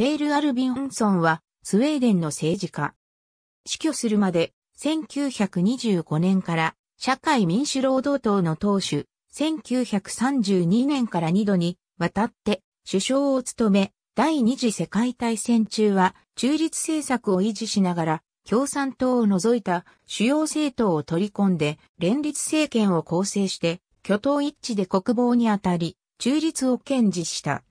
ペール・アルビンソンは、スウェーデンの政治家。死去するまで、1925年から、社会民主労働党の党首、1932年から2度に、わたって、首相を務め、第二次世界大戦中は、中立政策を維持しながら、共産党を除いた主要政党を取り込んで、連立政権を構成して、挙党一致で国防にあたり、中立を堅持した。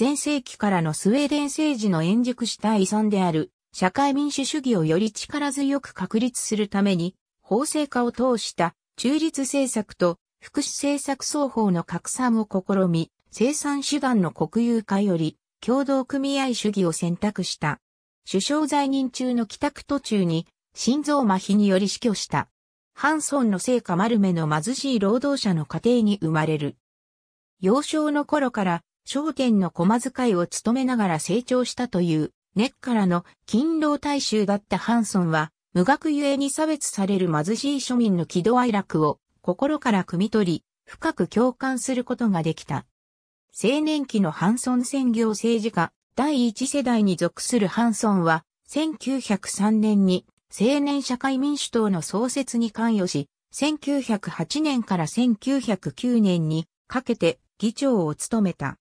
前世紀からのスウェーデン政治の円熟した遺産である社会民主主義をより力強く確立するために法制化を通した中立政策と福祉政策双方の拡散を試み、生産手段の国有化より共同組合主義を選択した。首相在任中の帰宅途中に心臓麻痺により死去した。ハンソンの成果丸めの貧しい労働者の家庭に生まれる。幼少の頃から商店の駒遣いを務めながら成長したという、根っからの勤労大衆だったハンソンは、無学ゆえに差別される貧しい庶民の喜怒哀楽を心から汲み取り、深く共感することができた。青年期のハンソン専業政治家、第一世代に属するハンソンは、1903年に青年社会民主党の創設に関与し、1908年から1909年にかけて議長を務めた。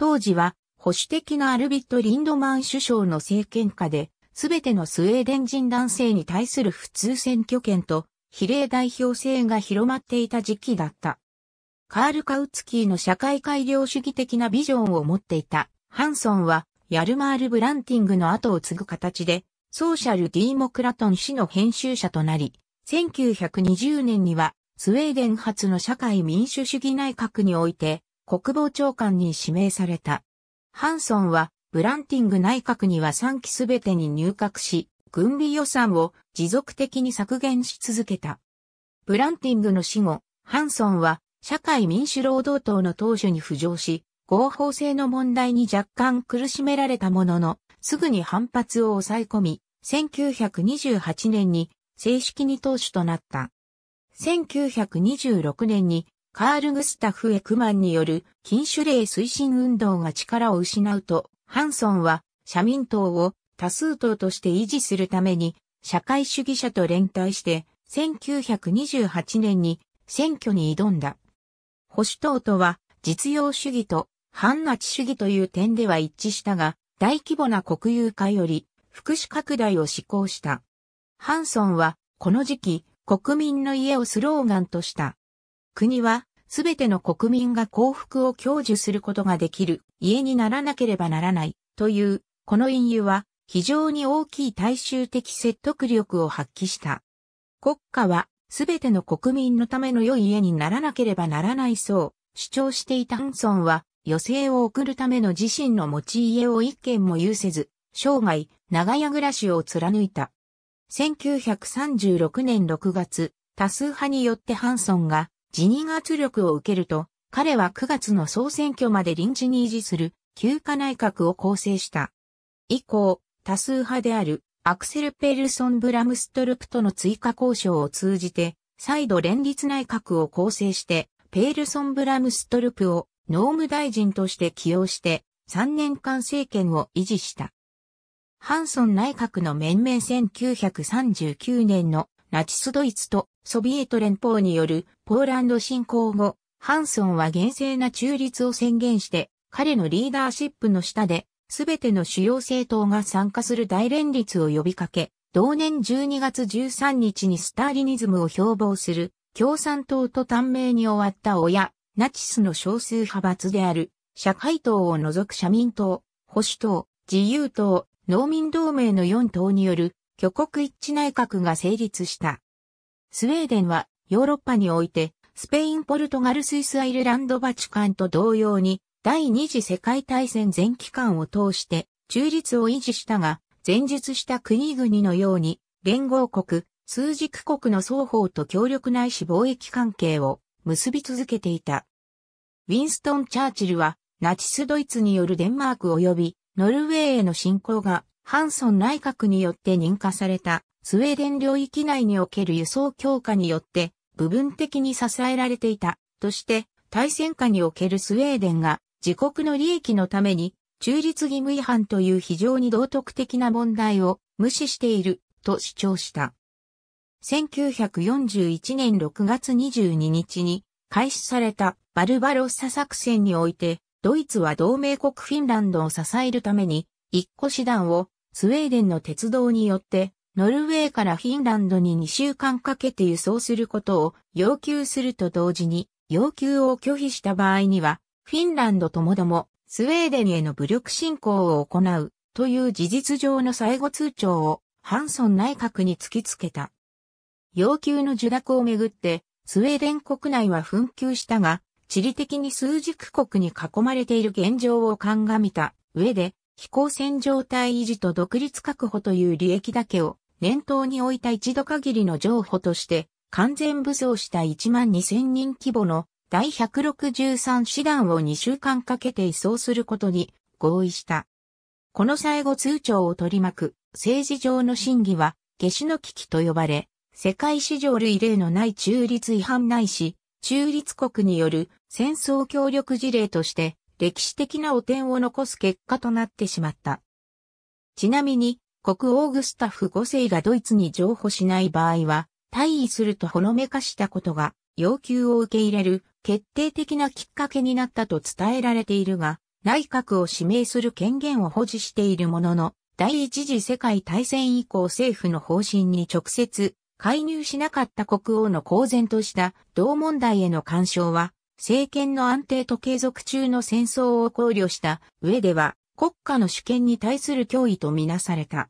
当時は保守的なアルビット・リンドマン首相の政権下で、すべてのスウェーデン人男性に対する普通選挙権と比例代表制が広まっていた時期だった。カール・カウツキーの社会改良主義的なビジョンを持っていたハンソンは、ヤルマール・ブランティングの後を継ぐ形で、ソーシャル・ディーモクラトン氏の編集者となり、1920年にはスウェーデン初の社会民主主義内閣において国防長官に指名された。ハンソンは、ブランティング内閣には3期すべてに入閣し、軍備予算を持続的に削減し続けた。ブランティングの死後、ハンソンは社会民主労働党の党首に浮上し、合法性の問題に若干苦しめられたものの、すぐに反発を抑え込み、1928年に正式に党首となった。1926年にカール・グスタフ・エクマンによる禁酒令推進運動が力を失うと、ハンソンは社民党を多数党として維持するために、社会主義者と連帯して、1928年に選挙に挑んだ。保守党とは実用主義と反ナチ主義という点では一致したが、大規模な国有化より福祉拡大を施行した。ハンソンはこの時期国民の家をスローガンとした。国は、すべての国民が幸福を享受することができる家にならなければならないという、この隠喩は非常に大きい大衆的説得力を発揮した。国家はすべての国民のための良い家にならなければならないそう主張していたハンソンは余生を送るための自身の持ち家を一軒も有せず、生涯長屋暮らしを貫いた。1936年6月、多数派によってハンソンが辞任圧力を受けると、彼は9月の総選挙まで臨時に維持する休暇内閣を構成した。以降、多数派であるアクセル・ペルソン・ブラムストルプとの追加交渉を通じて、再度連立内閣を構成して、ペールソン・ブラムストルプを農務大臣として起用して、3年間政権を維持した。ハンソン内閣の面々1939年のナチスドイツとソビエト連邦によるポーランド侵攻後、ハンソンは厳正な中立を宣言して、彼のリーダーシップの下で、すべての主要政党が参加する大連立を呼びかけ、同年12月13日にスターリニズムを標榜する共産党と短命に終わった親、ナチスの少数派閥である、社会党を除く社民党、保守党、自由党、農民同盟の4党による挙国一致内閣が成立した。スウェーデンはヨーロッパにおいて、スペイン、ポルトガル、スイス、アイルランド、バチカンと同様に、第二次世界大戦前期間を通して中立を維持したが、前述した国々のように、連合国、数軸国の双方と協力ないし貿易関係を結び続けていた。ウィンストン・チャーチルは、ナチスドイツによるデンマーク及びノルウェーへの侵攻がハンソン内閣によって認可されたスウェーデン領域内における輸送強化によって部分的に支えられていたとして対戦下におけるスウェーデンが自国の利益のために中立義務違反という非常に道徳的な問題を無視していると主張した。1941年6月22日に開始されたバルバロッサ作戦においてドイツは同盟国フィンランドを支えるために一個師団をスウェーデンの鉄道によって、ノルウェーからフィンランドに2週間かけて輸送することを要求すると同時に、要求を拒否した場合には、フィンランドともども、スウェーデンへの武力侵攻を行うという事実上の最後通帳をハンソン内閣に突きつけた。要求の受諾をめぐって、スウェーデン国内は紛糾したが、地理的に数軸国に囲まれている現状を鑑みた上で、飛行船状態維持と独立確保という利益だけを念頭に置いた一度限りの譲歩として、完全武装した1万2000人規模の第163師団を2週間かけて移送することに合意した。この最後通帳を取り巻く政治上の審議は下死の危機と呼ばれ、世界史上類例のない中立違反ないし、中立国による戦争協力事例として歴史的な汚点を残す結果となってしまった。ちなみに、国王グスタフ5世がドイツに譲歩しない場合は、退位するとほのめかしたことが、要求を受け入れる決定的なきっかけになったと伝えられているが、内閣を指名する権限を保持しているものの、第一次世界大戦以降政府の方針に直接介入しなかった国王の公然とした同問題への干渉は政権の安定と継続中の戦争を考慮した上では国家の主権に対する脅威とみなされた。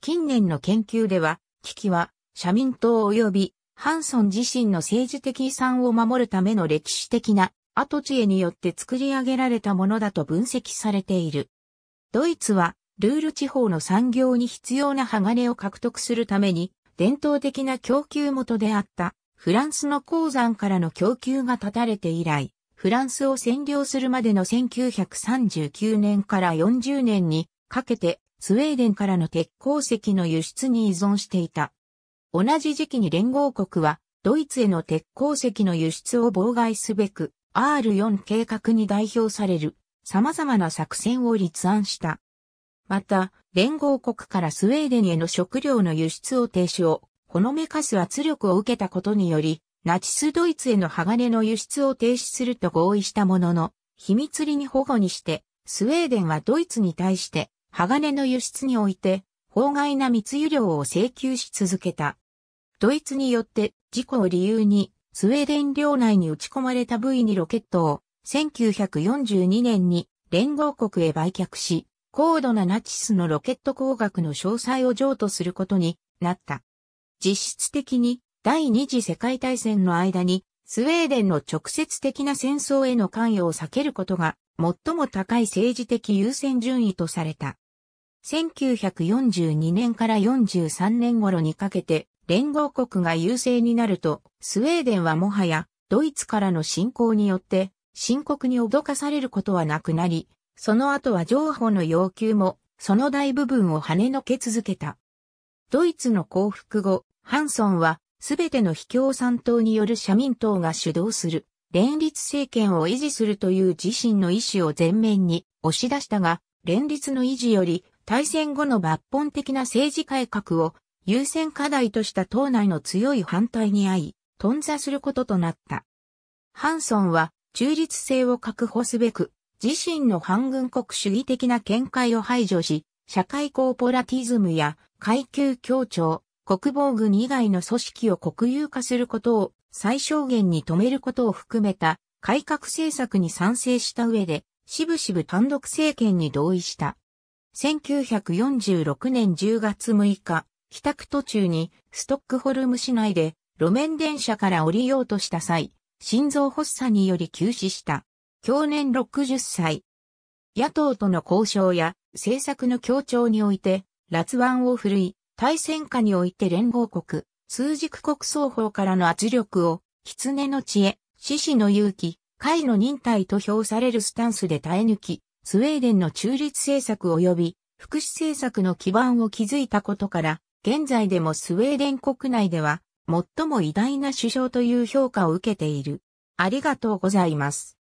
近年の研究では、危機は社民党及びハンソン自身の政治的遺産を守るための歴史的な跡地へによって作り上げられたものだと分析されている。ドイツはルール地方の産業に必要な鋼を獲得するために伝統的な供給元であったフランスの鉱山からの供給が断たれて以来、フランスを占領するまでの1939年から40年にかけてスウェーデンからの鉄鉱石の輸出に依存していた。同じ時期に連合国はドイツへの鉄鉱石の輸出を妨害すべく R4 計画に代表される様々な作戦を立案した。また、連合国からスウェーデンへの食料の輸出を停止をほのめかす圧力を受けたことにより、ナチスドイツへの鋼の輸出を停止すると合意したものの、秘密裏に保護にして、スウェーデンはドイツに対して、鋼の輸出において、法外な密輸量を請求し続けた。ドイツによって、事故を理由に、スウェーデン領内に打ち込まれた部位にロケットを、1942年に連合国へ売却し、高度なナチスのロケット工学の詳細を譲渡することになった。実質的に第二次世界大戦の間にスウェーデンの直接的な戦争への関与を避けることが最も高い政治的優先順位とされた。1942年から43年頃にかけて連合国が優勢になると、スウェーデンはもはやドイツからの侵攻によって深刻に脅かされることはなくなり、その後は譲歩の要求もその大部分を跳ねのけ続けた。ドイツの降伏後、ハンソンは、すべての非共三党による社民党が主導する、連立政権を維持するという自身の意思を前面に押し出したが、連立の維持より、大戦後の抜本的な政治改革を優先課題とした党内の強い反対に遭い、頓挫することとなった。ハンソンは中立性を確保すべく、自身の反軍国主義的な見解を排除し、社会コーポラティズムや階級協調、国防軍以外の組織を国有化することを最小限に止めることを含めた改革政策に賛成した上で、しぶしぶ単独政権に同意した。1946年10月6日、帰宅途中にストックホルム市内で路面電車から降りようとした際、心臓発作により急死した。去年60歳。野党との交渉や政策の協調において、辣腕を振るい、対戦下において連合国、枢軸国双方からの圧力を、狐の知恵、獅子の勇気、貝の忍耐と評されるスタンスで耐え抜き、スウェーデンの中立政策及び福祉政策の基盤を築いたことから、現在でもスウェーデン国内では最も偉大な首相という評価を受けている。ありがとうございます。